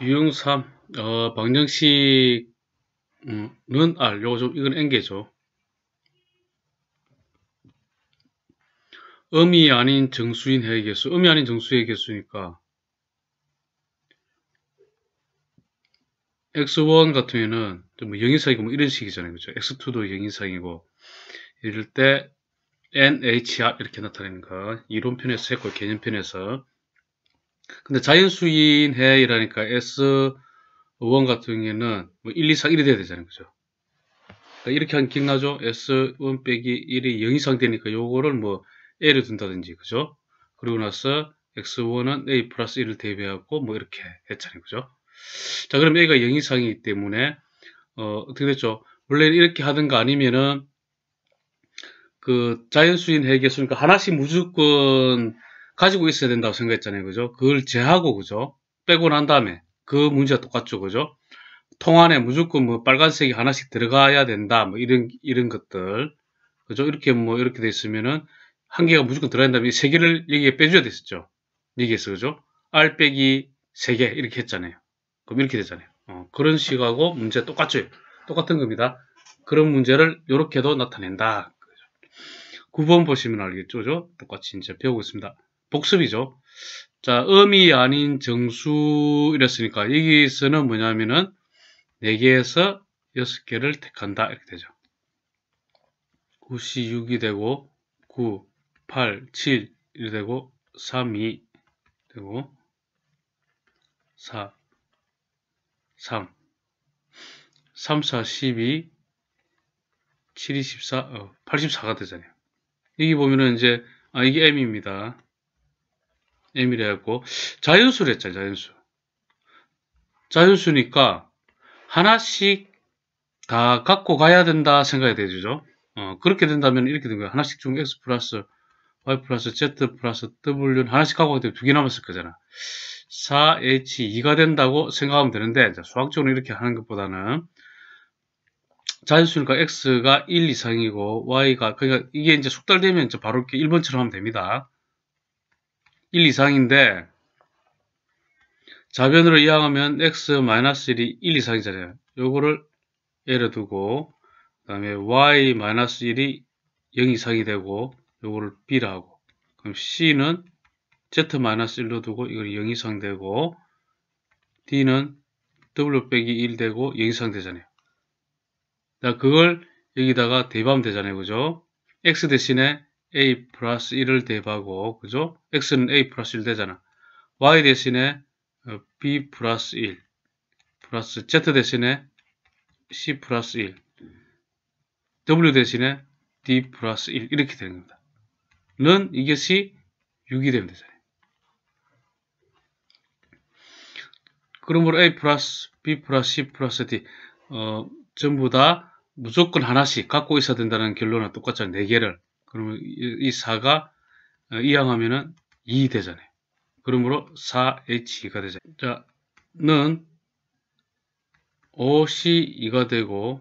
유흥삼 어, 방정식은 아, 요거 좀 이건 N개죠 음이 아닌 정수인 해의 개수 음이 아닌 정수의 개수니까 x1 같은 경우에는 뭐 0인상이고 뭐 이런 식이잖아요 그죠 x2도 0인상이고 이럴 때 NHR 이렇게 나타내는 거 이론편에서 했고 개념편에서 근데 자연수인 해 이라니까 S 1 같은 경우에는 뭐 1, 2, 4, 1이 돼야 되잖아요. 그죠? 그러니까 이렇게 하면 기억나죠? S1 빼기 1이 0 이상 되니까 요거를 뭐 A를 둔다든지, 그죠? 그리고 나서 X1은 A 플러스 1을 대비하고 뭐 이렇게 했잖아요. 그죠? 자, 그럼 A가 0 이상이기 때문에, 어, 어떻게 됐죠? 원래는 이렇게 하든가 아니면은 그 자연수인 해계수, 니까 하나씩 무조건 가지고 있어야 된다고 생각했잖아요. 그죠? 그걸 제하고, 그죠? 빼고 난 다음에 그 문제가 똑같죠. 그죠? 통안에 무조건 뭐 빨간색이 하나씩 들어가야 된다. 뭐 이런, 이런 것들. 그죠? 이렇게 뭐 이렇게 돼 있으면은 한 개가 무조건 들어간 다음에 세 개를 여기에 빼줘야 됐었죠. 여기에서, 그죠? R 빼기 세 개 이렇게 했잖아요. 그럼 이렇게 되잖아요. 어, 그런 식하고 문제 똑같죠. 똑같은 겁니다. 그런 문제를 이렇게도 나타낸다. 9번 보시면 알겠죠? 그죠? 똑같이 이제 배우고 있습니다. 복습이죠. 자, 음이 아닌 정수 이랬으니까 여기서는 뭐냐면은 4개에서 6개를 택한다 이렇게 되죠. 9시 6이 되고 9, 8, 7이 되고 3, 2 되고 4, 3 3, 4, 12 7, 24, 어, 84가 되잖아요. 여기 보면은 이제 아 이게 M입니다. m이래 갖고 자연수를 했잖아 자연수. 자연수니까 하나씩 다 갖고 가야 된다 생각이 되죠. 어, 그렇게 된다면 이렇게 된거야 하나씩 중 x 플러스 y 플러스 z 플러스 w 는 하나씩 갖고 가야때문두개 남았을 거잖아. 4h2가 된다고 생각하면 되는데 자, 수학적으로 이렇게 하는 것보다는 자연수니까 x가 1 이상이고 y가 그러니까 이게 이제 숙달되면 이제 바로 이렇게 1번처럼 하면 됩니다. 1 이상인데 자변으로 이항하면 x-1이 1 이상이잖아요. 요거를 예를 두고 그 다음에 y-1이 0 이상이 되고 요거를 b라고 그럼 c는 z-1로 두고 이걸 0 이상 되고 d는 w 빼기 1 되고 0 이상 되잖아요. 그걸 여기다가 대입하면 되잖아요. 그죠? x 대신에 a 플러스 1을 대입하고 그죠? x는 a 플러스 1 되잖아. y 대신에 어, b 플러스 1 플러스 z 대신에 c 플러스 1 w 대신에 d 플러스 1 이렇게 되는 겁니다. 는 이것이 6이 되면 되잖아요. 그러므로 a 플러스 b 플러스 c 플러스 d 어, 전부 다 무조건 하나씩 갖고 있어야 된다는 결론은 똑같잖아요. 4개를 그러면 이 4가 어, 이항하면은 2 되잖아요. 그러므로 4H가 되죠. 자, 는 5C2가 되고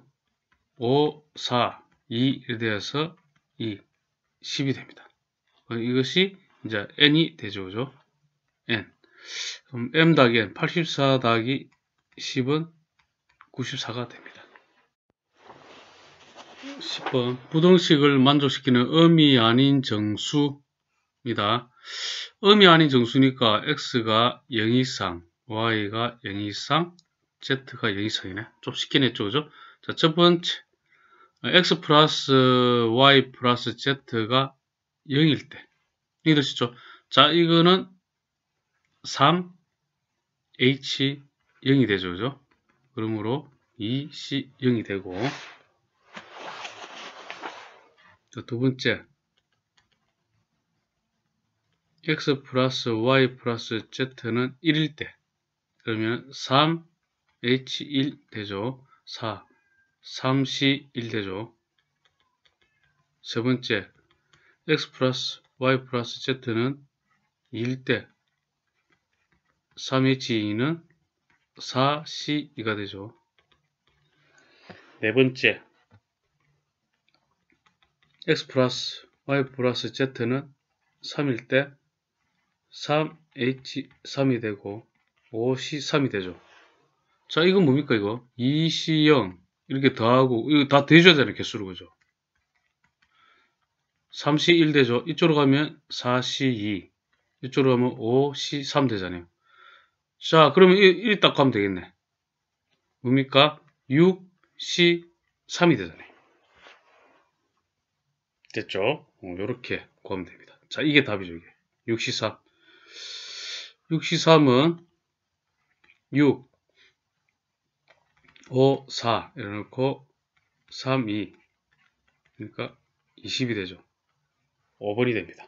5, 4, 2에 대해서 2, 10이 됩니다. 어, 이것이 이제 N이 되죠. 그죠? N. 그럼 M 다기 N, 84 다기 10은 94가 됩니다. 10번 부등식을 만족시키는 음이 아닌 정수입니다 음이 아닌 정수니까 x가 0 이상, y가 0 이상, z가 0 이상이네. 좀 쉽긴 했죠, 그죠? 자, 첫 번째 x 플러스 y 플러스 z가 0일 때 이러시죠? 자, 이거는 3 h 0이 되죠, 그죠? 그러므로 2c 0이 되고 자, 두 번째 x 플러스 y 플러스 z는 1일 때 그러면 3 h1 되죠. 4 3c1 되죠. 세 번째 x 플러스 y 플러스 z는 2일 때 3h2는 4c2가 되죠. 네 번째 x 플러스 y 플러스 z는 3일 때 3h3이 되고 5c3이 되죠. 자 이건 뭡니까 이거 2c0 이렇게 더하고 이거 다 대줘야 되는 개수로 그죠. 3c1 되죠. 이쪽으로 가면 4c2 이쪽으로 가면 5c3 되잖아요. 자 그러면 1, 1딱 가면 되겠네. 뭡니까 6c3이 되잖아요. 됐죠? 이렇게 어, 구하면 됩니다. 자, 이게 답이죠, 이게. 63. 63은 6, 5, 4 이래놓고 3, 2 그러니까 20이 되죠. 5번이 됩니다.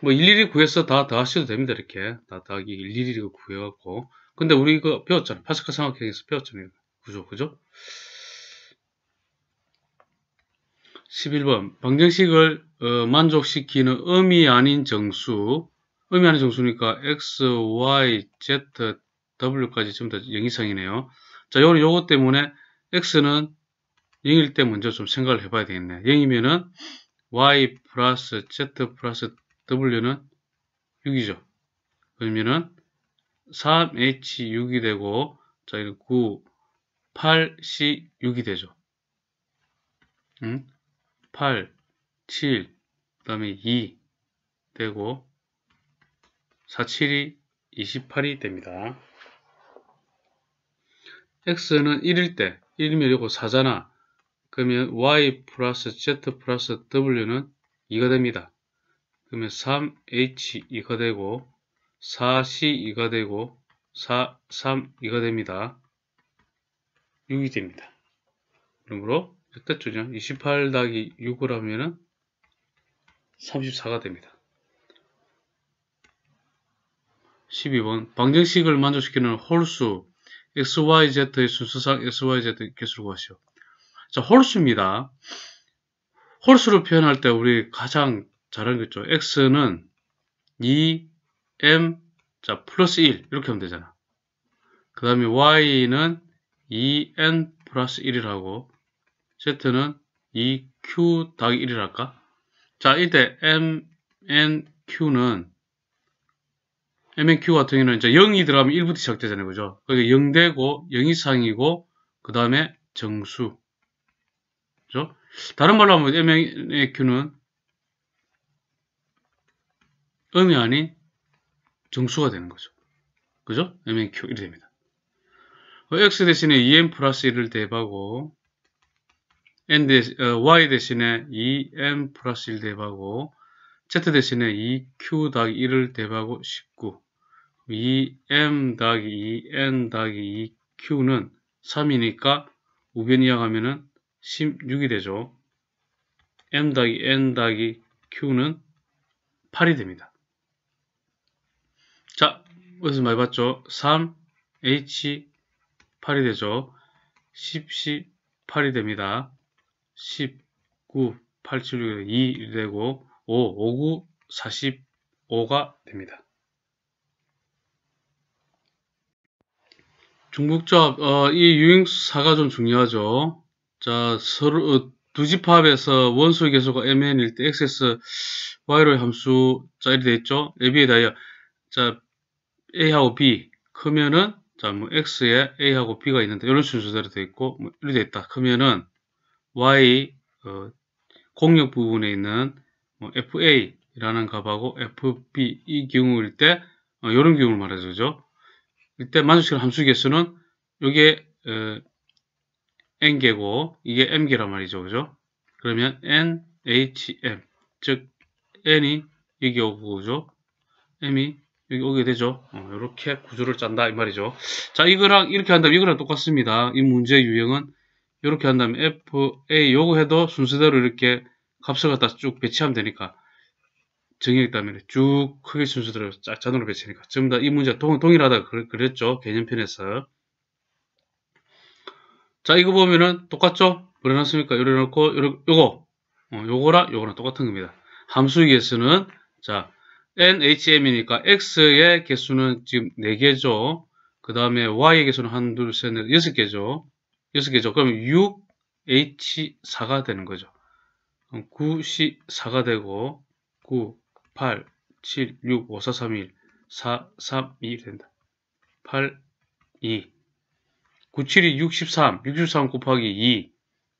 뭐 일일이 구해서 다 더하셔도 됩니다. 이렇게 다 더하기 일일이 구해갖고 근데 우리 이거 배웠잖아요. 파스칼 삼각형에서 배웠잖아요. 구조 그죠? 그죠? 11번 방정식을 어, 만족시키는 음이 아닌 정수 음이 아닌 정수니까 x, y, z, w까지 전부 다0 이상이네요. 자, 요거는 요거 때문에 x는 0일 때 먼저 좀 생각을 해봐야 되겠네. 0이면은 y 플러스 z 플러스 w는 6이죠. 그러면은 3h6이 되고 자, 이거 9, 8c6이 되죠. 응? 8, 7, 그 다음에 2 되고 47이 28이 됩니다. x는 1일 때 1이면 이거 4잖아. 그러면 y 플러스 z 플러스 w는 2가 됩니다. 그러면 3h2가 되고 4c2가 되고 4, 3, 2가 됩니다. 6이 됩니다. 그러므로 됐죠? 28더기 6을 하면은 34가 됩니다. 12번 방정식을 만족시키는 홀수 XYZ의 순서상 XYZ 개수를 구하시오. 자, 홀수입니다. 홀수를 표현할 때 우리 가장 잘하는 게 있죠. X는 2, M, 자, 플러스 1 이렇게 하면 되잖아. 그 다음에 Y는 2N 플러스 1이라고 z는 e q 더1이라할까 자, 이때 m, n, q는 m, n, q 같은 경우는 이제 0이 들어가면 1부터 시작되잖아요. 그죠? 그러니까 0되고 0 이상이고 그 다음에 정수. 그죠? 다른 말로 하면 m, n, q는 음이 아닌 정수가 되는 거죠. 그죠? m, n, q 이렇게 됩니다. x 대신에 2m e 플러스 1을 대입하고 n 대 어, y 대신에 2m e, 플러스 1 대입하고 z 대신에 2q 닭 1을 대입하고 19 2m 닭 2n 닭 2q는 3이니까 우변 이항하면은 16이 되죠. m 닭이 n 닭이 q는 8이 됩니다. 자, 어디서 많이 봤죠? 3, h, 8이 되죠. 10, 18이 됩니다. 19, 8, 7, 6, 2 되고 5, 5, 9, 45가 됩니다. 중복조합, 어, 이 유행사가 좀 중요하죠. 자, 서로, 어, 두 집합에서 원소의 개수가 mn일 때 x s y로의 함수, 자, 이렇게 되있죠 a, b에 대하여, 자, a하고 b 크면은, 자, 뭐 x에 a하고 b가 있는데, 이런 순서대로 되어있고, 뭐, 이렇게 되어있다. 크면은, Y 어, 공역 부분에 있는 뭐 FA라는 값하고 FB 이 경우일 때 어, 이런 경우를 말해주죠. 이때 만수시킬 함수 개수는 이게 어, n개고 이게 m개란 말이죠. 그죠? 그러면 nhm 즉 n이 여기 오고 그죠 m이 여기 오게 되죠. 이렇게 어, 구조를 짠다 이 말이죠. 자 이거랑 이렇게 한다면 이거랑 똑같습니다. 이 문제의 유형은 이렇게 한 다음에 FA 요구 해도 순서대로 이렇게 값을 갖다 쭉 배치하면 되니까 정의역 다면쭉 크게 순서대로 자동으로 배치니까 전부 다 이 문제가 동, 동일하다 그랬죠 개념편에서 자 이거 보면은 똑같죠 버려놨습니까 열어놓고 요거 어, 요거랑 요거랑 똑같은 겁니다 함수 개수는 자 NHM이니까 X의 개수는 지금 4개죠 그 다음에 Y의 개수는 한, 둘, 셋, 넷, 여섯 개죠 여섯 개죠. 그럼 6H4가 되는 거죠. 9C4가 되고 9, 8, 7, 6, 5, 4, 3, 1, 4, 3, 2 된다. 8, 2 9, 7이 63, 63 곱하기 2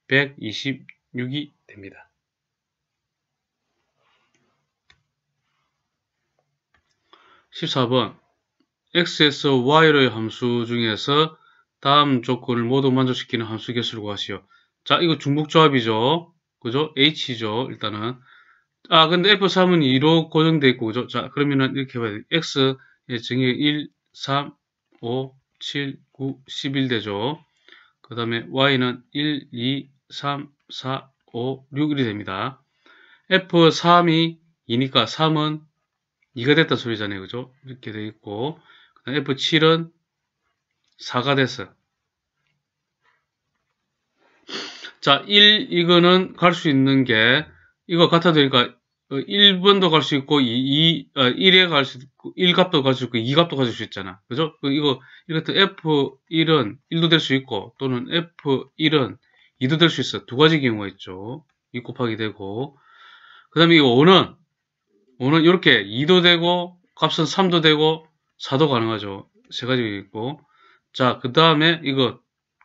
126이 됩니다. 1 4번 X에서 Y의 함수 중에서 다음 조건을 모두 만족시키는 함수 개수를 구하시오. 자, 이거 중복조합이죠. 그죠? H죠. 일단은. 아, 근데 F3은 2로 고정되어 있고, 그죠? 자, 그러면은 이렇게 해 봐야 돼. X의 정의 1, 3, 5, 7, 9, 11 되죠. 그 다음에 Y는 1, 2, 3, 4, 5, 6이 됩니다. F3이 2니까 3은 2가 됐다 소리잖아요. 그죠? 이렇게 돼 있고, 그다음에 F7은 4가 됐어 자, 1 이거는 갈 수 있는 게 이거 갖다 드니까 1번도 어, 갈수 있고 2, 2 1에 어, 갈수 있고 1값도 갈 수 있고 2값도 가질 수 있잖아. 그죠? 그 이거 이것도 F1은 1도 될 수 있고 또는 F1은 2도 될 수 있어. 두 가지 경우가 있죠. 2 곱하기 되고 그 다음에 이거 5는 5는 이렇게 2도 되고 값은 3도 되고 4도 가능하죠. 세 가지가 있고 자, 그 다음에 이거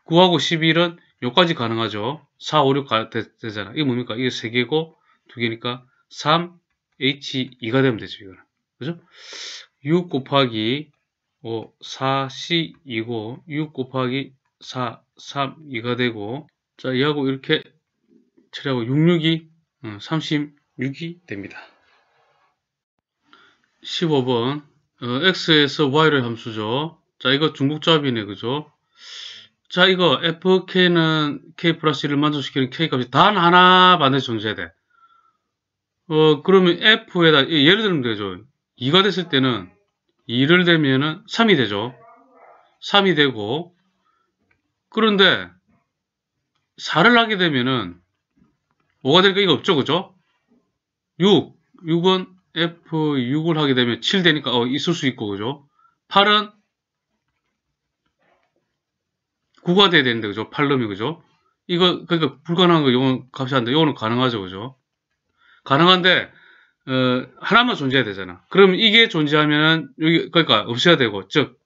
9하고 11은 여기까지 가능하죠. 4, 5, 6 가, 되, 잖아 이게 뭡니까? 이게 3개고 2개니까 3, h, 2가 되면 되죠. 이거는. 그죠? 6 곱하기 5, 4, c, 2고 6 곱하기 4, 3, 2가 되고 자, 이하고 이렇게 처리하고 6, 6이 음, 36이 됩니다. 15번 어, x에서 y를 함수죠. 자, 이거 중복 조합이네, 그죠? 자, 이거 fk는 k 플러스 1을 만족시키는 k 값이 단 하나 반에 존재돼. 어, 그러면 f에다, 예, 예를 들면 되죠. 2가 됐을 때는 2를 대면은 3이 되죠. 3이 되고, 그런데 4를 하게 되면은 5가 되니까 이거 없죠, 그죠? 6, 6은 F6을 하게 되면 7 되니까 어, 있을 수 있고, 그죠? 8은 구가 돼야 되는데 그죠? 팔럼이 그죠? 이거 그러니까 불가능한 거 요건 값이 안 돼. 요거는 가능하죠. 그죠? 가능한데 어, 하나만 존재해야 되잖아. 그럼 이게 존재하면은 여기 그러니까 없애야 되고 즉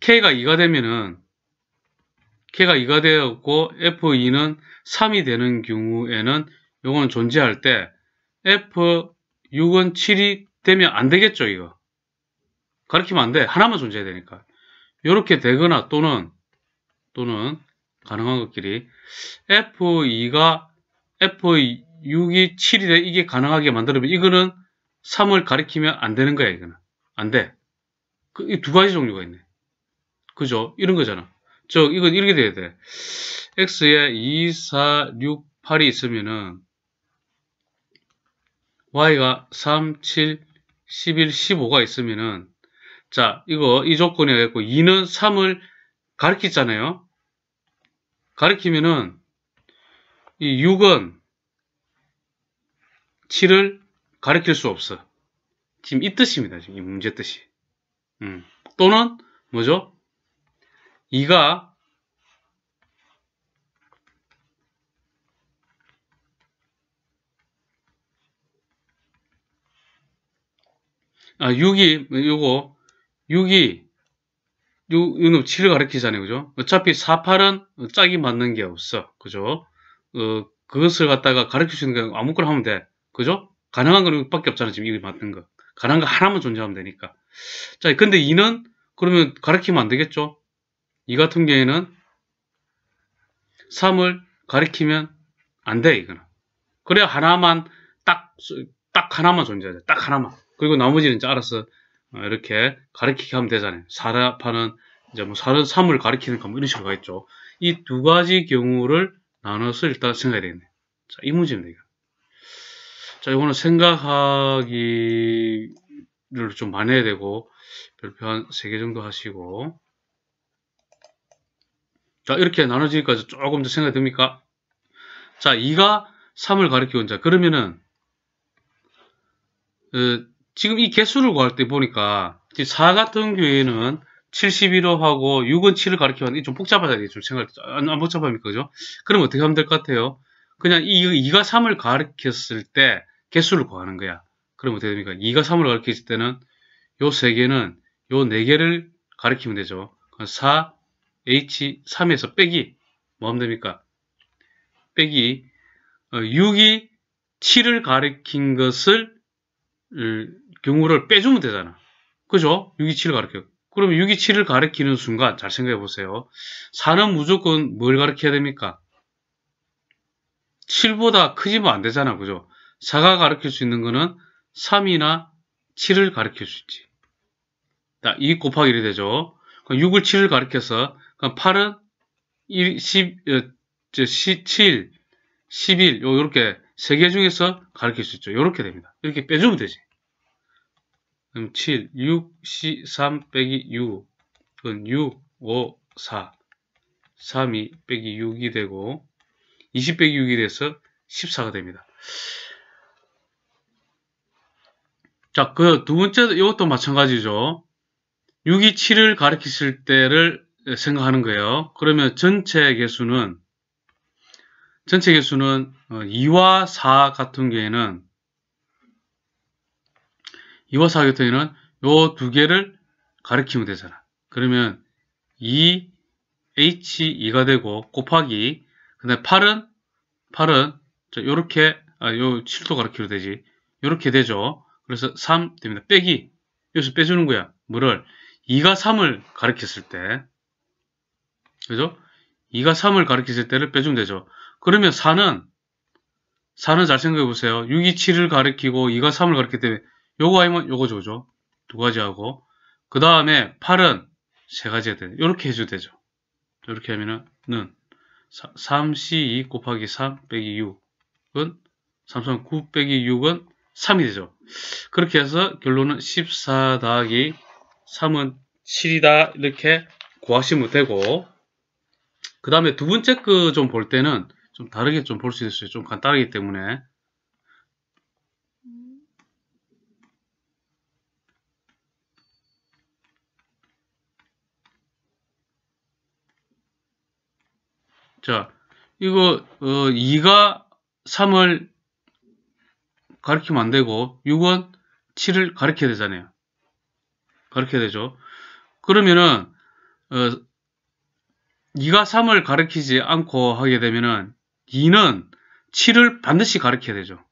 k가 2가 되면은 k가 2가 되었고 f2는 3이 되는 경우에는 요거는 존재할 때 f6은 7이 되면 안 되겠죠, 이거. 가르키면 안 돼. 하나만 존재해야 되니까. 이렇게 되거나 또는 또는 가능한 것끼리 F2가 F6이 7이 돼 이게 가능하게 만들면 이거는 3을 가리키면 안 되는 거야 이거는 안 돼. 그, 이 두 가지 종류가 있네. 그죠? 이런 거잖아. 저 이건 이렇게 돼야 돼. x에 2, 4, 6, 8이 있으면은 y가 3, 7, 11, 15가 있으면은 자, 이거 이 조건이었고 2는 3을 가리키잖아요. 가리키면은 이 6은 7을 가리킬 수 없어. 지금 이 뜻입니다. 지금 이 문제 뜻이. 음. 또는 뭐죠? 2가 아, 6이 요거 6이 6, 6는 7을 가리키잖아요. 그죠? 어차피 4, 8은 짝이 맞는 게 없어. 그죠? 어, 그것을 갖다가 가르칠 수 있는 게 아무거나 하면 돼. 그죠? 가능한 건 6밖에 없잖아. 지금 이게 맞는 거. 가능한 거 하나만 존재하면 되니까. 자, 근데 2는 그러면 가르키면 안 되겠죠? 이 같은 경우에는 3을 가리키면 안 돼, 이거는. 그래야 하나만 딱, 딱 하나만 존재하죠. 딱 하나만. 그리고 나머지는 이제 알아서 어, 이렇게 가르치게 하면 되잖아요. 사라파는 이제 뭐 사는 삼을 가르치는거뭐 이런 식으로 가겠죠. 이 두 가지 경우를 나눠서 일단 생각해야 되겠네요. 자, 이 문제입니다. 이거. 자, 이거는 생각하기를 좀 많이 해야 되고 별표 한 세 개 정도 하시고 자, 이렇게 나눠지기까지 조금 더 생각이 듭니까? 자, 2가 3을 가르키고 자, 그러면은 그, 지금 이 개수를 구할 때 보니까 4 같은 경우에는 71호하고 6은 7을 가리켜 왔는데 좀 복잡하다 이게 좀 생각할 때 안, 안 복잡합니까 그죠? 그럼 어떻게 하면 될 것 같아요? 그냥 이 2가 3을 가리켰을 때 개수를 구하는 거야. 그럼 어떻게 됩니까? 2가 3을 가리켰을 때는 요세 개는 요네 개를 가리키면 되죠. 4, h, 3에서 빼기 뭐 하면 됩니까? 빼기 6이 어, 7을 가리킨 것을 예, 경우를 빼주면 되잖아. 그죠? 627을 가르켜. 그럼 627을 가르키는 순간 잘 생각해 보세요. 4는 무조건 뭘가르켜야 됩니까? 7보다 크지면 안 되잖아. 그죠? 4가 가르킬수 있는 거는 3이나 7을 가르킬수 있지. 이 곱하기 1이 되죠. 6을 7을 가르켜서 8은 1, 10, 7, 11, 요렇게 세개 중에서 가르칠 수 있죠. 이렇게 됩니다. 이렇게 빼주면 되지. 그럼 7, 6, 1 3 빼기 6. 그건 6, 5, 4. 3이 빼기 6이 되고 20 빼기 6이 돼서 14가 됩니다. 자, 그 두 번째 이것도 마찬가지죠. 6이 7을 가르키실 때를 생각하는 거예요. 그러면 전체 개수는 전체 개수는 2와 어, 4 같은 경우에는 2와 4 같은 경우에는 요 두 개를 가리키면 되잖아. 그러면 2, H2가 되고 곱하기 근데 8은 8은 요렇게 아, 요 7도 가리키면 되지. 요렇게 되죠. 그래서 3 됩니다. 빼기 여기서 빼주는 거야. 뭐를? 2가 3을 가리켰을 때 그죠? 2가 3을 가리켰을 때를 빼주면 되죠. 그러면 4는 4는 잘 생각해 보세요. 6이 7을 가리키고 2가 3을 가리키기 때문에 요거 아니면 요거 줘죠. 두 가지 하고 그 다음에 8은 세 가지 해야 돼요. 렇게해줘도 되죠. 요렇게 하면은 는 3C2 곱하기 3 빼기 6은 3선 9 빼기 6은 3이 되죠. 그렇게 해서 결론은 14 더하기 3은 7이다 이렇게 구하시면 되고 그 다음에 두 번째 그 좀 볼 때는 좀 다르게 좀 볼 수 있어요. 좀 간단하기 때문에. 자, 이거 어, 2가 3을 가르키면안 되고 6은 7을 가르켜야 되잖아요. 가르켜야 되죠. 그러면은 어, 2가 3을 가르키지 않고 하게 되면은 2는 7을 반드시 가르쳐야 되죠.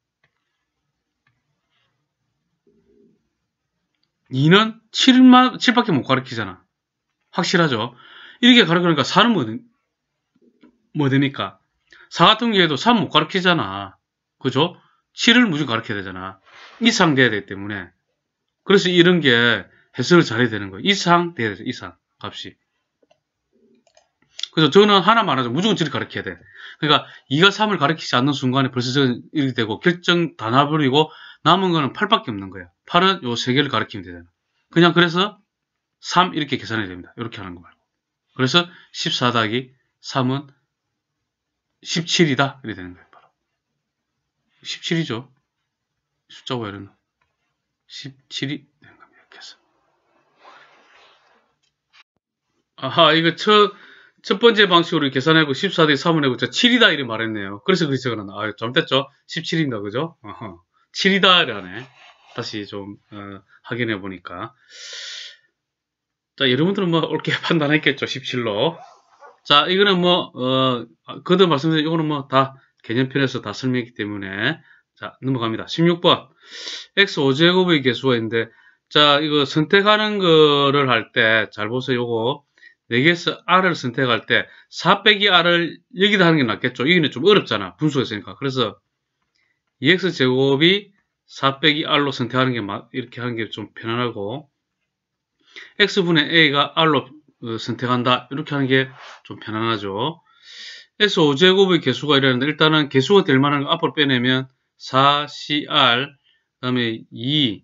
2는 7만, 7밖에 못가르키잖아 확실하죠? 이렇게 가르치니까 4는 뭐, 뭐 됩니까? 4 같은 경우에도 3 못 가르치잖아. 그죠? 7을 무조건 가르쳐야 되잖아. 이상 돼야 되기 때문에. 그래서 이런 게 해석을 잘해야 되는 거예요. 이상 돼야 되죠. 이상 값이. 그래서 저는 하나만 하죠. 무조건 지를 가르쳐야 돼. 그러니까 2가 3을 가르치지 않는 순간에 벌써 저는 1이 되고 결정 다 나버리고 남은 거는 8밖에 없는 거예요. 8은 요세 개를 가르치면 되잖아. 그냥 그래서 3 이렇게 계산해야 됩니다. 이렇게 하는 거 말고. 그래서 14다기 3은 17이다. 이렇게 되는 거예요. 바로. 17이죠. 숫자가 이러나. 17이 되는 겁니다. 이렇게 해서. 아하, 이거 첫, 첫 번째 방식으로 계산하고 14 대 3을 해고 7이다 이렇게 말했네요. 그래서 그게 제가 아, 잘못됐죠? 17인가 그죠? 어허. 7이다라네. 다시 좀 어, 확인해 보니까 자 여러분들은 뭐 옳게 판단했겠죠 17로 자 이거는 뭐 어, 그도 말씀드린 이거는 뭐 다 개념편에서 다 설명했기 때문에 자 넘어갑니다 16번 x 5제곱의 개수가 있는데 자 이거 선택하는 거를 할 때 잘 보세요 요거 4개에서 R을 선택할 때4 빼기 R을 여기다 하는 게 낫겠죠. 여기는 좀 어렵잖아. 분수가 있으니까. 그래서 2x제곱이 4 빼기 R로 선택하는 게 이렇게 하는 게 좀 편안하고 X분의 A가 R로 어, 선택한다. 이렇게 하는 게 좀 편안하죠. S5제곱의 개수가 이러는데 일단은 개수가 될 만한 거 앞으로 빼내면 4CR 그 다음에 2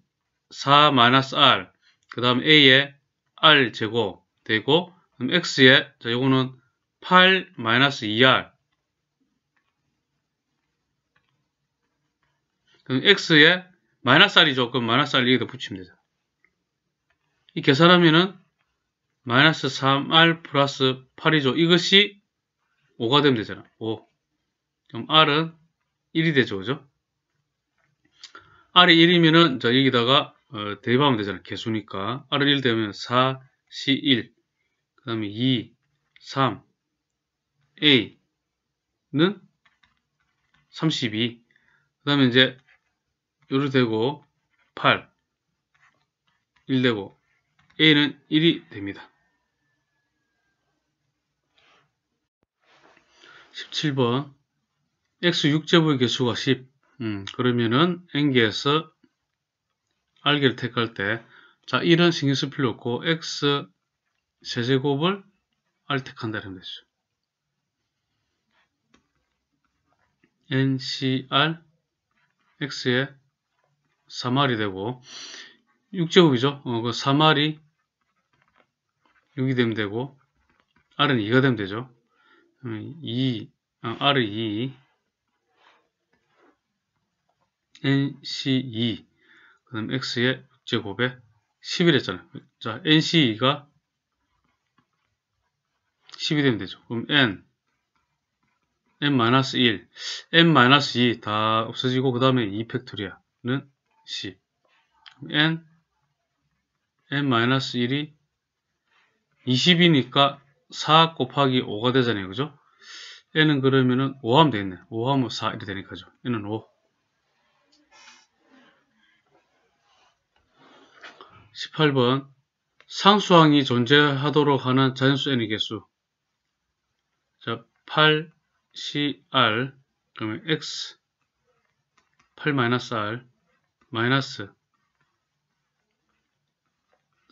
4-R 그 다음에 A의 R제곱 되고 그럼 x에 자요거는8 마이너스 2r 그럼 x에 마이너스 r이죠. 그럼 마이너스 r 여기다 붙이면 되죠. 이 계산하면은 마이너스 3r 플러스 8이죠. 이것이 5가 되면 되잖아. 5. 그럼 r은 1이 되죠. 그죠? r이 1이면은 자 여기다가 어, 대입하면 되잖아. 개수니까 r을 1 되면 4, 11그 다음에 2, 3, A는 32. 그 다음에 이제 요로 되고 8, 1 되고 A는 1이 됩니다. 17번 x 6제곱의 개수가 10 음, 그러면은 n개에서 알개를 택할 때 자, 1은 신경 쓸 필요 없고 x 세제곱을 알택한다는 것이죠. NCR X의 3R이 되고 6제곱이죠. 어, 그 3R이 6이 되면 되고 R은 2가 되면 되죠. 2, 어, r 2 NC2 e, 그 다음 X의 6제곱에 1 0이잖아요 자, NC2가 10이 되면 되죠. 그럼 n, n-1, n-2 다 없어지고 그 다음에 2 팩토리아는 10. n, n-1이 20이니까 4 곱하기 5가 되잖아요. 그죠? n은 그러면은 5 하면 되겠네. 5 하면 4 이렇게 되니까죠. n은 5. 18번 상수항이 존재하도록 하는 자연수 n의 개수 자, 8CR 그러면 X 8-R 마이너스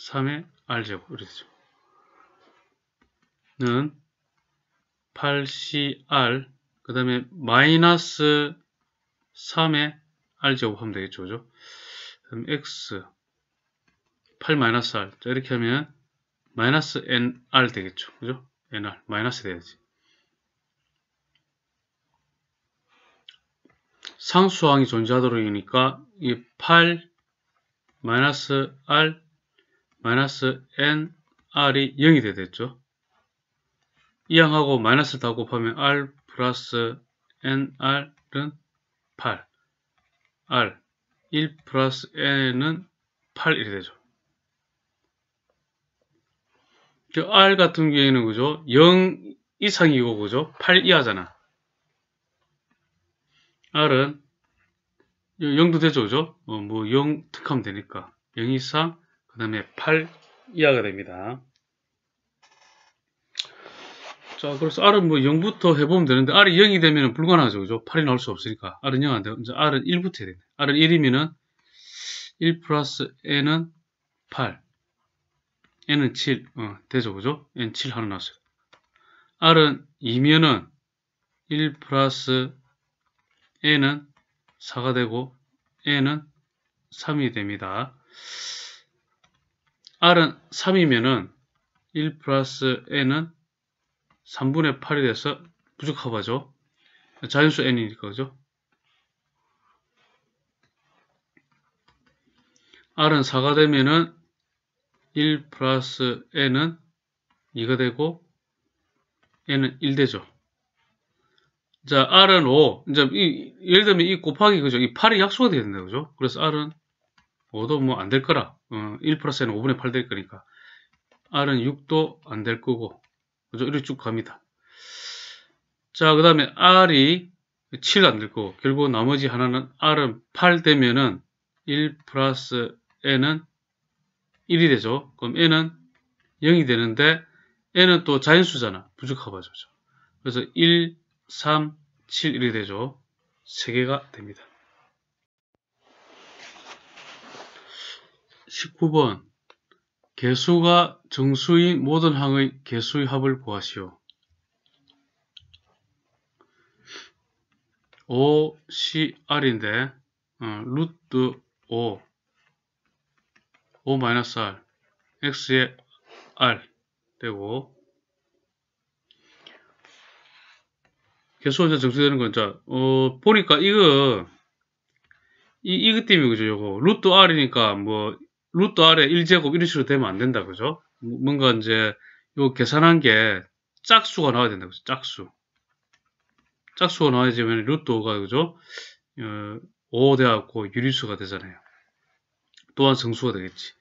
3의 R제곱 이렇게 되죠. 는 8CR 그 다음에 마이너스 3의 R제곱 하면 되겠죠. 그죠? 그럼 X 8 마이너스 R 자, 이렇게 하면 마이너스 NR 되겠죠. 그죠? NR 마이너스 돼야지. 상수항이 존재하도록 이니까 이 8, 마이너스 r, 마이너스 n, r이 0이 되겠죠이 양하고 마이너스 를다 곱하면 r 플러스 n, r은 8, r, 1 플러스 n은 8이 되죠. 그 r 같은 경우에는 그죠? 0 이상이고 그죠? 8 이하잖아. R은 0도 되죠, 그죠? 어, 뭐, 영 특하면 되니까. 0 2, 4, 그 다음에 8 이하가 됩니다. 자, 그래서 R은 뭐 0부터 해보면 되는데, R이 0이 되면 불가능하죠, 그죠? 8이 나올 수 없으니까. R은 0 안 되고, 이제 R은 1부터 해야 됩니다. R은 1이면은 1 플러스 N은 8. N은 7. 어, 되죠, 그죠? N 7 하나 나왔어요. R은 2면은 1 플러스 a는 4가 되고 a는 3이 됩니다. r은 3이면은 1 플러스 n은 3분의 8이 돼서 부족합하죠. 자연수 n이니까 그죠? r은 4가 되면은 1 플러스 n은 2가 되고 n은 1 되죠. 자, R은 5. 이제 이, 예를 들면 이 곱하기, 그죠? 이 8이 약수가 되겠네요. 그죠? 그래서 R은 5도 뭐 안 될 거라. 어, 1 플러스는 5분의 8 될 거니까. R은 6도 안 될 거고. 그죠? 이렇게 쭉 갑니다. 자, 그 다음에 R이 7안될 거고. 결국 나머지 하나는 R은 8 되면은 1 플러스 N은 1이 되죠. 그럼 N은 0이 되는데 N은 또 자연수잖아. 부족하죠 그래서 1 3, 7이 되죠. 3개가 됩니다. 19번 개수가 정수인 모든 항의 개수의 합을 구하시오. 5CR인데 어, 루트 5 5-R x의 R 되고 개수원자 정수되는 건, 자, 어, 보니까 이거, 이, 이것 때문에 그죠, 요거. 루트 R이니까, 뭐, 루트 R에 1제곱 이런 식으로 되면 안 된다, 그죠? 뭐, 뭔가 이제, 요 계산한 게 짝수가 나와야 된다, 그죠? 짝수. 짝수가 나와야지, 루트 5가, 그죠? 어, 5 돼갖고 유리수가 되잖아요. 또한 성수가 되겠지.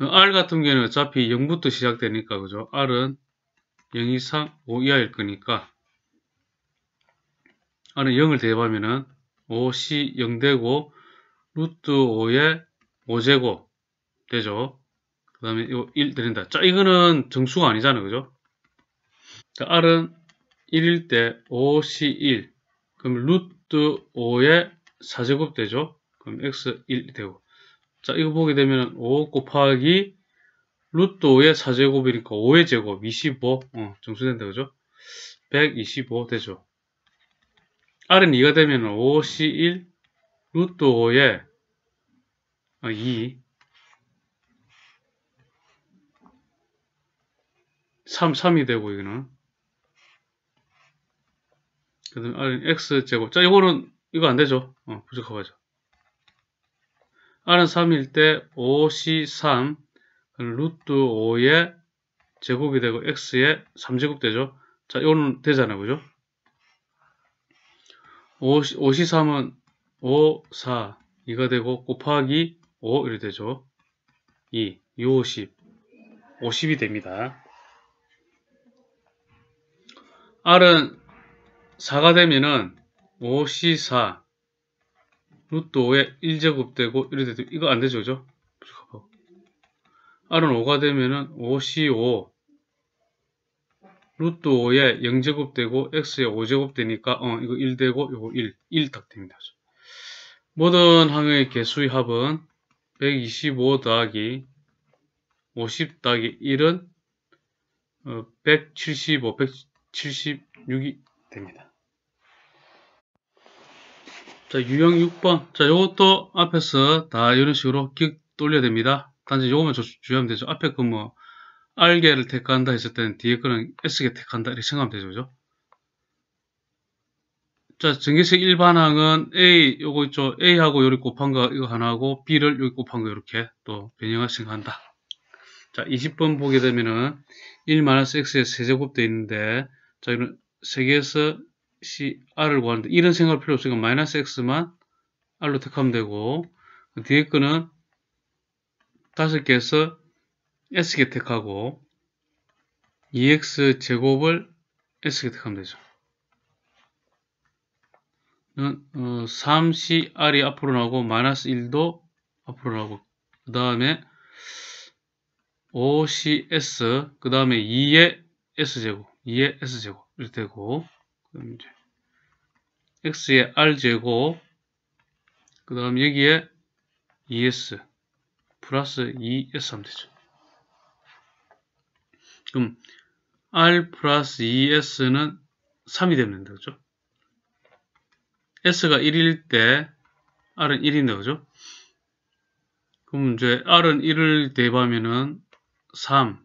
R 같은 경우는 어차피 0부터 시작되니까, 그죠? R은 0 이상 5 이하일 거니까, 안에 0을 대입하면은 5시 0되고 루트 5의 5제곱 되죠. 그 다음에 이거 1 드린다. 자, 이거는 정수가 아니잖아요. 그죠? 자, R은 1일 때 5시 1. 그럼 루트 5의 4제곱 되죠. 그럼 X 1 되고. 자, 이거 보게 되면 5 곱하기 루트 5의 4제곱이니까 5의 제곱 25. 어, 정수된다. 그죠? 125 되죠. R은 2가 되면 5C1 루트 5에 2 3, 3이 되고 이거는 그 다음에 R은 X제곱 자 이거는 이거 안되죠 어, 부족하죠 R은 3일 때 5C3 루트 5의 제곱이 되고 X의 3제곱 되죠 자 이거는 되잖아요 그죠 5, 53은 5, 4 2가 되고 곱하기 5 이렇게 되죠. 2, 6, 50 50이 됩니다. R은 4가 되면은 5C 4 루트 5에 1제곱 되고 이렇게 되죠. 이거 안 되죠, 그죠? R은 5가 되면은 5C 5 루트 5에 0제곱 되고 x에 5제곱 되니까 어 이거 1 되고 이거 1, 1 딱 됩니다. 모든 항의 개수의 합은 125 더하기 50 더하기 1은 175, 176이 됩니다. 자, 유형 6번. 자, 요것도 앞에서 다 이런 식으로 기 돌려야 됩니다. 단지 요것만 주, 주의하면 되죠. 앞에 그 뭐, 알게를 택한다 했을 때는 뒤에 거는 S개 택한다 이렇게 생각하면 되죠. 그죠? 자, 전기식 일반항은 A, 요거 있죠. A하고 요리 곱한 거 이거 하나하고 B를 요리 곱한 거 이렇게 또 변형할 생각한다. 자, 20번 보게 되면은 1-x의 세제곱되어 있는데 자, 이런 3개에서 C, R을 구하는데 이런 생각할 필요 없으니까 마이너스 X만 R로 택하면 되고 그 뒤에 거는 5 개에서 S개 택하고 e x 제곱을 S개 택하면 되죠. 어, 3CR이 앞으로 나오고 마이너스 1도 앞으로 나오고 그 다음에 o c s 그 다음에 2의 S제곱 2의 S제곱 이렇게 되고 그럼 이제 X의 R제곱 그 다음 여기에 ES 플러스 ES 하면 되죠. 지금 R 플러스 2S는 e 3이 되면 되죠. S가 1일 때 R은 1인데 그죠? 그럼 이제 R은 1을 대입하면은 3,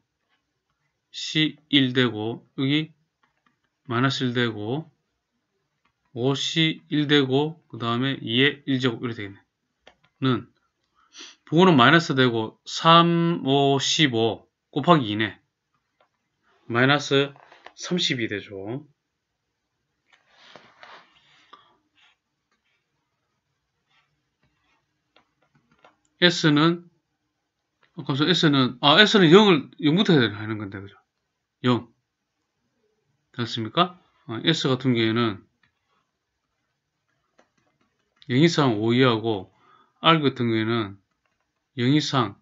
C 1 되고 여기 마이너스 1 되고 5C 1 되고 그 다음에 2에 1제곱 이렇게 되겠네. 는 부호는 마이너스 되고 3, 5, 15 곱하기 2네. 마이너스 30이 되죠. S는 어, 그래서 S는 아 S는 0을 0부터 해야 되는 건데 그죠? 0 됐습니까? 아, S 같은 경우에는 0 이상 5 이하고 R 같은 경우에는 0 이상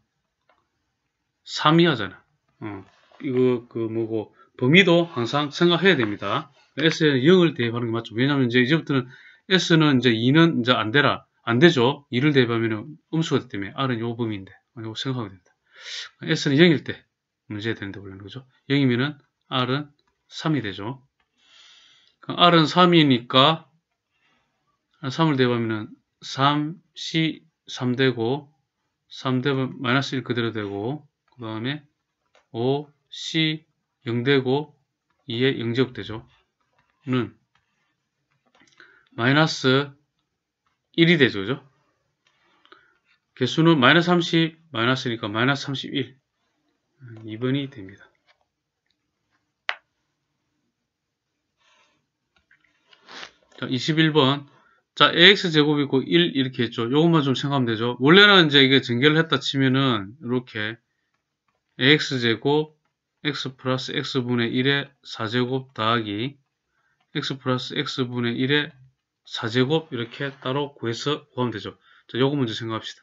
3 이하잖아. 어. 이거 그 뭐고 범위도 항상 생각해야 됩니다. S에는 0을 대입하는 게 맞죠. 왜냐하면 이제 이제부터는 S는 이제 2는 이제 안 되라. 안 되죠. 2를 대입하면 음수가 되기 때문에 R은 요 범위인데. 이거 생각하면 됩니다. S는 0일 때 문제가 되는데 원래는 그죠. 0이면은 R은 3이 되죠. 그러니까 R은 3이니까 3을 대입하면은 3, C 3 되고 3 대입하면 마이너스 1 그대로 되고 그 다음에 5, C 0되고 2에 0제곱되죠. 는 마이너스 1이 되죠. 그죠? 개수는 마이너스 30, 마이너스니까 마이너스 31 2번이 됩니다. 자, 21번 자, ax제곱 이고1 이렇게 했죠. 요것만 좀 생각하면 되죠. 원래는 이제 이게 전개를 했다 치면은 이렇게 ax제곱 x 플러스 x분의 1의 4제곱 더하기 x 플러스 x분의 1의 4제곱 이렇게 따로 구해서 구하면 되죠. 자, 요거 먼저 생각합시다.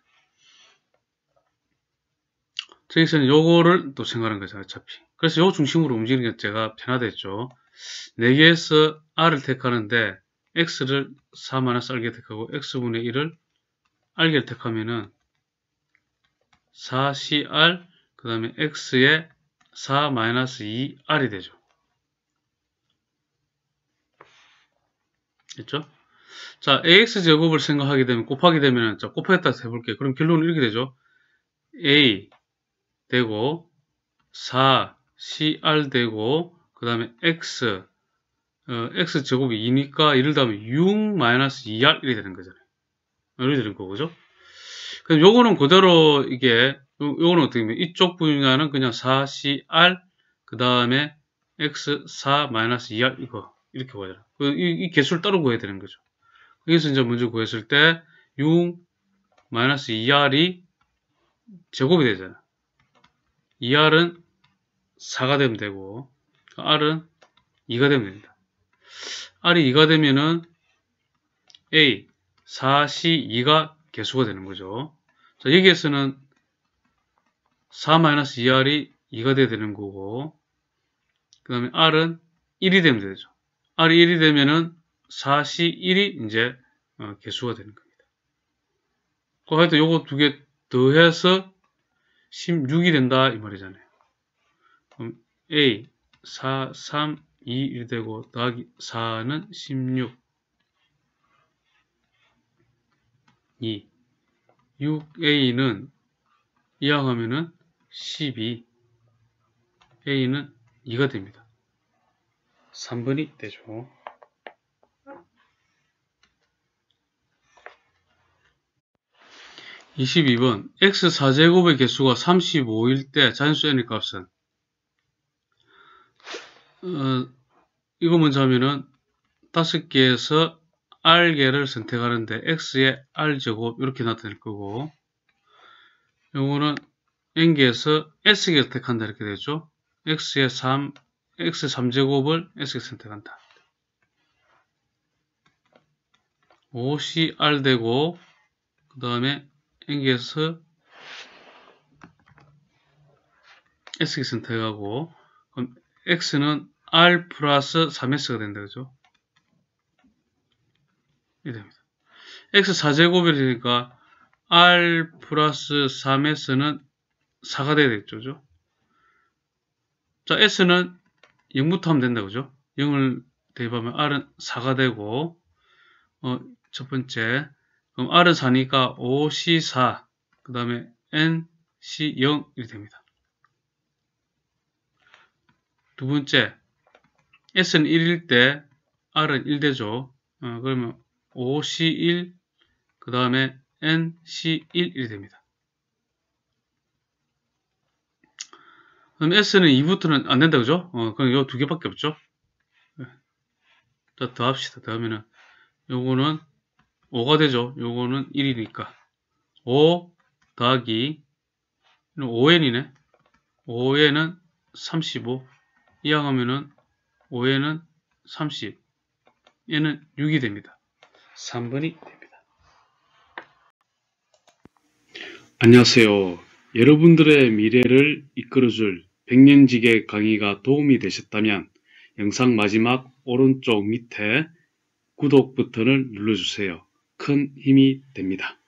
저기서는 요거를 또 생각하는 거죠. 어차피. 그래서 요 중심으로 움직이는 게 제가 편하다했죠 4개에서 r을 택하는데 x를 4만원너스 알게 택하고 x분의 1을 알게 택하면은 4cr 그 다음에 x의 4-2R이 되죠. 됐죠? 자, AX제곱을 생각하게 되면 곱하게 되면 자, 곱하다 해볼게요. 그럼 결론은 이렇게 되죠. A 되고 4CR 되고 그 다음에 X 어, X제곱이 2니까 이를 다음에 6-2R 이렇게 되는 거잖아요. 이렇게 되는 거죠. 그럼 요거는 그대로 이게 요, 거는 어떻게 보면 이쪽 분야는 그냥 4CR 그 다음에 X4-2R 이거 이렇게 구하잖아. 그 이, 이 개수를 따로 구해야 되는 거죠. 여기서 이제 문제 구했을 때 6, 마이너스 2R이 제곱이 되잖아. 요 2R은 4가 되면 되고 R은 2가 되면 됩니다. R이 2가 되면은 A, 4C, 2가 개수가 되는 거죠. 자, 여기에서는 4-2R이 2가 돼야 되는 거고 그 다음에 R은 1이 되면 되죠. R이 1이 되면은 4C1이 이제 어, 개수가 되는 겁니다. 그 하여튼 요거 두 개 더해서 16이 된다 이 말이잖아요. 그럼 A 4, 3, 2, 1 되고 더하기 4는 16 2 6a는 이항하면은 12 a는 2가 됩니다. 3분이 되죠. 2 2이번 x4제곱의 개수가 3 5일때 잔수 n의 값은 어, 이거 먼저 하면은 5 개에서 R개를 선택하는데 X의 R제곱 이렇게 나타낼 거고 요거는 N개에서 S개 선택한다 이렇게 되죠. X의 3, X 3제곱을 S개 선택한다. 5 c R 되고 그 다음에 N개에서 S개 선택하고 그럼 X는 R 플러스 3S가 된다 그죠. 이렇게 됩니다. x 4제곱이니까 r 플러스 3s는 4가 돼야 되겠죠. 그죠? 자, s는 0부터 하면 된다. 그죠? 0을 대입하면 r은 4가 되고 어, 첫 번째 그럼 r은 4니까 5c4 그 다음에 nc0 이 됩니다. 두 번째 s는 1일 때 r은 1대죠. 어, 그러면 OC1, 그 다음에 NC1이 됩니다. 그럼 S는 2부터는 안 된다, 그죠? 어, 그럼 요 두 개밖에 없죠? 자, 더 합시다. 다음에는 요거는 5가 되죠? 요거는 1이니까. 5 더하기 5n이네. 5n은 35. 이왕하면은 5n은 30. 얘는 6이 됩니다. 3번이 됩니다. 안녕하세요. 여러분들의 미래를 이끌어줄 백년지계 강의가 도움이 되셨다면 영상 마지막 오른쪽 밑에 구독 버튼을 눌러주세요. 큰 힘이 됩니다.